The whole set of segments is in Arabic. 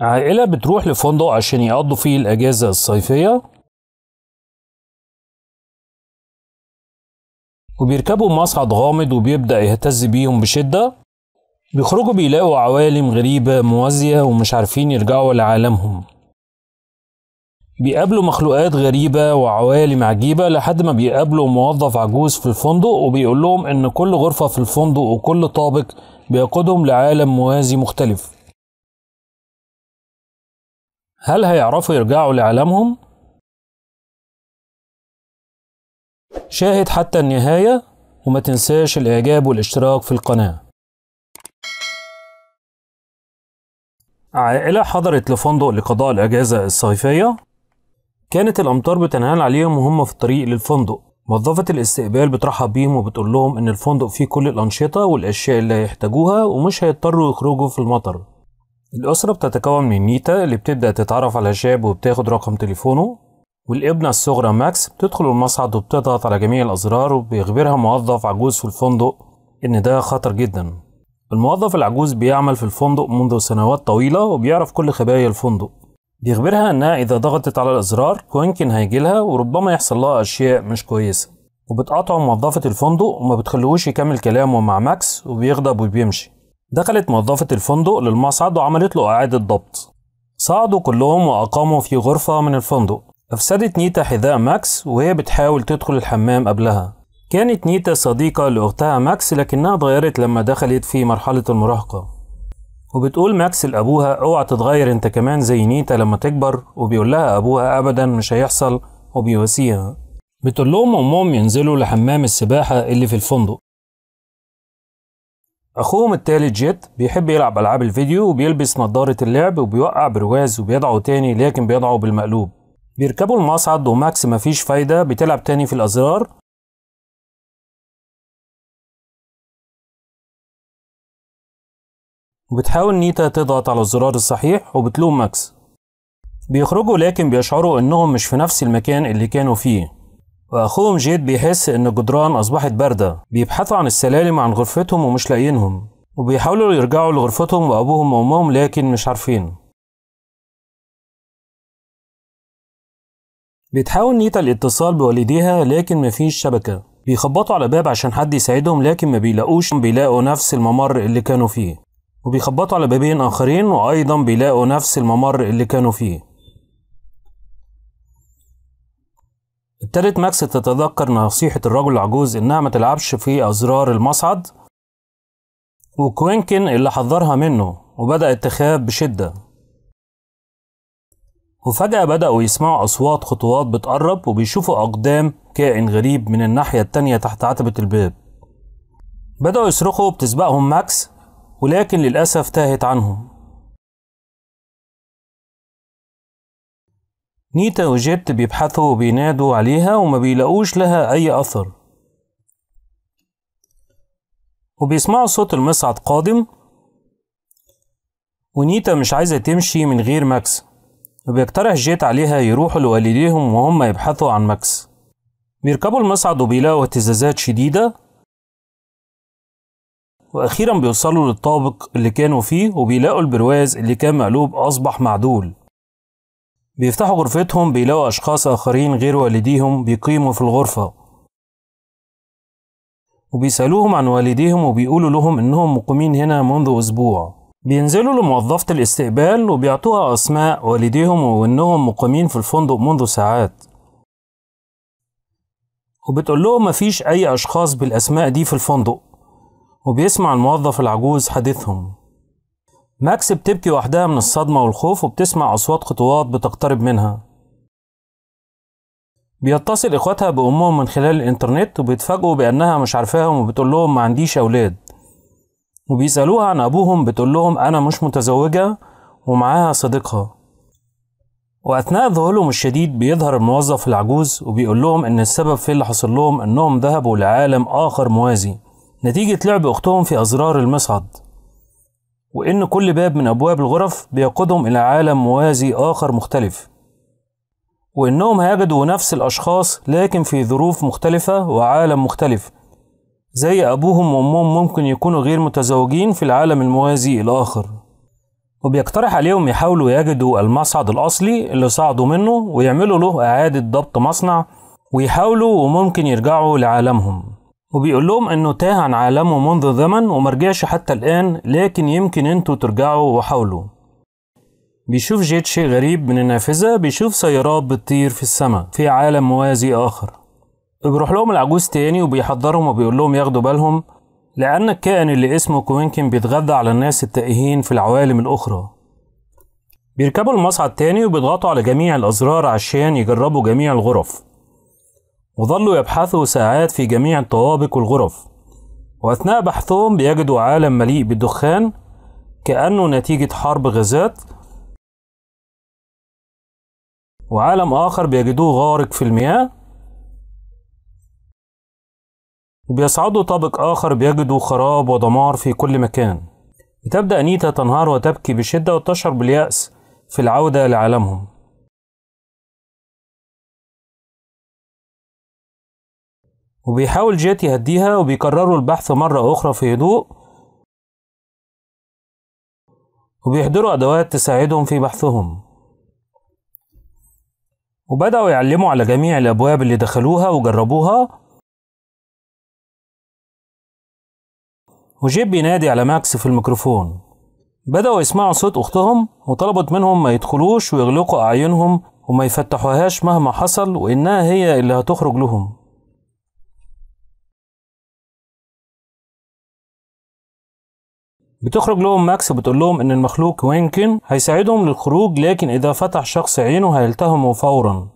عائلة بتروح لفندق عشان يقضوا فيه الأجازة الصيفية وبيركبوا مصعد غامض وبيبدأ يهتز بيهم بشدة بيخرجوا بيلاقوا عوالم غريبة موازية ومش عارفين يرجعوا لعالمهم بيقابلوا مخلوقات غريبة وعوالم عجيبة لحد ما بيقابلوا موظف عجوز في الفندق وبيقول لهم إن كل غرفة في الفندق وكل طابق بيقودهم لعالم موازي مختلف هل هيعرفوا يرجعوا لعالمهم؟ شاهد حتى النهاية وما تنساش الإعجاب والاشتراك في القناة عائلة حضرت لفندق لقضاء الأجازة الصيفية كانت الأمطار بتنهال عليهم وهم في الطريق للفندق موظفة الاستقبال بترحب بيهم وبتقول لهم إن الفندق فيه كل الأنشطة والأشياء اللي هيحتاجوها ومش هيضطروا يخرجوا في المطر الأسرة بتتكون من نيتا اللي بتبدأ تتعرف على شاب وبتاخد رقم تليفونه والابنة الصغرى ماكس بتدخل المصعد وبتضغط على جميع الأزرار وبيخبرها موظف عجوز في الفندق إن ده خطر جدا الموظف العجوز بيعمل في الفندق منذ سنوات طويلة وبيعرف كل خبايا الفندق بيخبرها إنها إذا ضغطت على الأزرار كوينكن هيجيلها وربما يحصل لها أشياء مش كويسة وبتقاطعه موظفة الفندق وما بتخليهوش يكمل كلامه مع ماكس وبيغضب وبيمشي دخلت موظفة الفندق للمصعد وعملت له إعادة ضبط صعدوا كلهم وأقاموا في غرفة من الفندق أفسدت نيتا حذاء ماكس وهي بتحاول تدخل الحمام قبلها كانت نيتا صديقة لأختها ماكس لكنها اتغيرت لما دخلت في مرحلة المراهقة وبتقول ماكس لأبوها اوعى تتغير انت كمان زي نيتا لما تكبر وبيقول لها أبوها أبدا مش هيحصل وبيواسيها بتقول لهم أمهم ينزلوا لحمام السباحة اللي في الفندق أخوهم التالت جيت بيحب يلعب ألعاب الفيديو وبيلبس نضارة اللعب وبيوقع برواز وبيدعو تاني لكن بيدعو بالمقلوب بيركبوا المصعد وماكس مفيش فايدة بتلعب تاني في الأزرار وبتحاول نيتا تضغط على الزرار الصحيح وبتلوم ماكس بيخرجوا لكن بيشعروا إنهم مش في نفس المكان اللي كانوا فيه وأخوهم جيد بيحس إن الجدران أصبحت باردة بيبحثوا عن السلالم عن غرفتهم ومش لاقيينهم وبيحاولوا يرجعوا لغرفتهم وأبوهم وأمهم لكن مش عارفين بتحاول نيتا الاتصال بوالديها لكن مفيش شبكة بيخبطوا على باب عشان حد يساعدهم لكن ما بيلاقوش بيلاقوا نفس الممر اللي كانوا فيه وبيخبطوا على بابين آخرين وأيضا بيلاقوا نفس الممر اللي كانوا فيه ابتدت ماكس تتذكر نصيحة الرجل العجوز إنها ما تلعبش في أزرار المصعد وكوينكن اللي حذرها منه وبدأت تخاف بشدة وفجأة بدأوا يسمعوا أصوات خطوات بتقرب وبيشوفوا أقدام كائن غريب من الناحية التانية تحت عتبة الباب بدأوا يصرخوا بتسبقهم ماكس ولكن للأسف تاهت عنهم نيتا وجيت بيبحثوا وبينادوا عليها وما بيلاقوش لها أي أثر وبيسمعوا صوت المصعد قادم ونيتا مش عايزة تمشي من غير ماكس وبيقترح جيت عليها يروحوا لوالديهم وهم يبحثوا عن ماكس بيركبوا المصعد وبيلاقوا اهتزازات شديدة وأخيرا بيوصلوا للطابق اللي كانوا فيه وبيلاقوا البرواز اللي كان مقلوب أصبح معدول بيفتحوا غرفتهم بيلاقوا أشخاص آخرين غير والديهم بيقيموا في الغرفة وبيسألوهم عن والديهم وبيقولوا لهم إنهم مقيمين هنا منذ أسبوع بينزلوا لموظفة الاستقبال وبيعطوها أسماء والديهم وإنهم مقيمين في الفندق منذ ساعات وبتقول لهم مفيش أي أشخاص بالأسماء دي في الفندق وبيسمع الموظف العجوز حديثهم ماكس بتبكي وحدها من الصدمة والخوف وبتسمع أصوات خطوات بتقترب منها بيتصل إخواتها بأمهم من خلال الإنترنت وبيتفاجئوا بأنها مش عارفاهم وبتقول لهم ما عنديش أولاد وبيسألوها عن أبوهم بتقول لهم أنا مش متزوجة ومعاها صديقها وأثناء ذهولهم الشديد بيظهر الموظف العجوز وبيقول لهم إن السبب في اللي حصل لهم إنهم ذهبوا لعالم آخر موازي نتيجة لعب أختهم في أزرار المصعد وإن كل باب من أبواب الغرف بيقودهم إلى عالم موازي آخر مختلف وإنهم هيجدوا نفس الأشخاص لكن في ظروف مختلفة وعالم مختلف زي أبوهم وأمهم ممكن يكونوا غير متزوجين في العالم الموازي الآخر وبيقترح عليهم يحاولوا يجدوا المصعد الأصلي اللي صعدوا منه ويعملوا له إعادة ضبط مصنع ويحاولوا وممكن يرجعوا لعالمهم وبيقول لهم انه تاه عن عالمه منذ زمن ومرجعش حتى الان لكن يمكن انتوا ترجعوا وحاولوا بيشوف جيت شيء غريب من النافذة بيشوف سيارات بتطير في السماء في عالم موازي آخر بيروح لهم العجوز تاني وبيحضرهم وبيقول لهم ياخدوا بالهم لأن الكائن اللي اسمه كوينكن بيتغذى على الناس التائهين في العوالم الأخرى بيركبوا المصعد تاني وبيضغطوا على جميع الأزرار عشان يجربوا جميع الغرف وظلوا يبحثوا ساعات في جميع الطوابق والغرف وأثناء بحثهم بيجدوا عالم مليء بالدخان كأنه نتيجة حرب غازات وعالم آخر بيجدوه غارق في المياه وبيصعدوا طابق آخر بيجدوا خراب ودمار في كل مكان بتبدأ نيتا تنهار وتبكي بشدة وتشعر باليأس في العودة لعالمهم وبيحاول جيت يهديها وبيكرروا البحث مرة أخرى في هدوء وبيحضروا أدوات تساعدهم في بحثهم وبدأوا يعلموا على جميع الأبواب اللي دخلوها وجربوها وجيب بينادي على ماكس في الميكروفون بدأوا يسمعوا صوت أختهم وطلبت منهم ما يدخلوش ويغلقوا أعينهم وما يفتحوهاش مهما حصل وإنها هي اللي هتخرج لهم بتخرج لهم ماكس وبتقول لهم ان المخلوق وينكن هيساعدهم للخروج لكن اذا فتح شخص عينه هيلتهمه فورا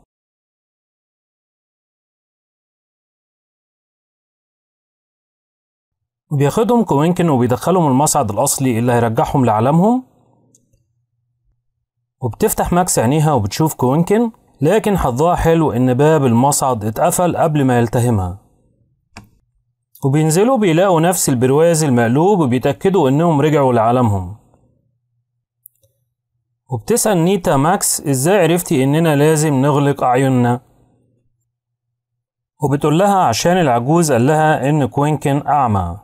بياخدهم كوينكن وبيدخلهم المصعد الاصلي اللي هيرجعهم لعالمهم وبتفتح ماكس عينيها وبتشوف كوينكن لكن حظها حلو ان باب المصعد اتقفل قبل ما يلتهمها وبينزلوا بيلاقوا نفس البرواز المقلوب وبيتأكدوا إنهم رجعوا لعالمهم وبتسأل نيتا ماكس إزاي عرفتي إننا لازم نغلق أعيننا وبتقول لها عشان العجوز قال لها إن كوينكن أعمى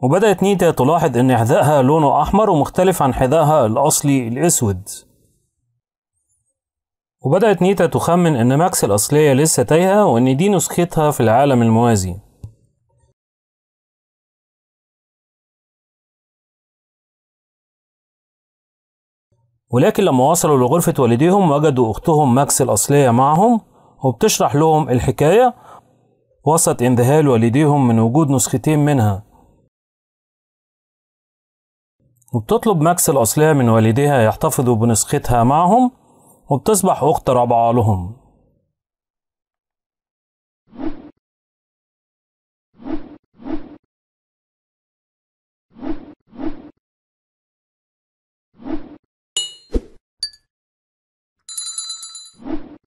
وبدأت نيتا تلاحظ إن حذائها لونه أحمر ومختلف عن حذائها الأصلي الأسود وبدأت نيتا تخمن إن ماكس الأصلية لسه تايهة وإن دي نسختها في العالم الموازي ولكن لما وصلوا لغرفة والديهم وجدوا أختهم ماكس الأصلية معهم وبتشرح لهم الحكاية وسط انذهال والديهم من وجود نسختين منها وبتطلب ماكس الأصلية من والديها يحتفظوا بنسختها معهم وبتصبح أخت رابعة لهم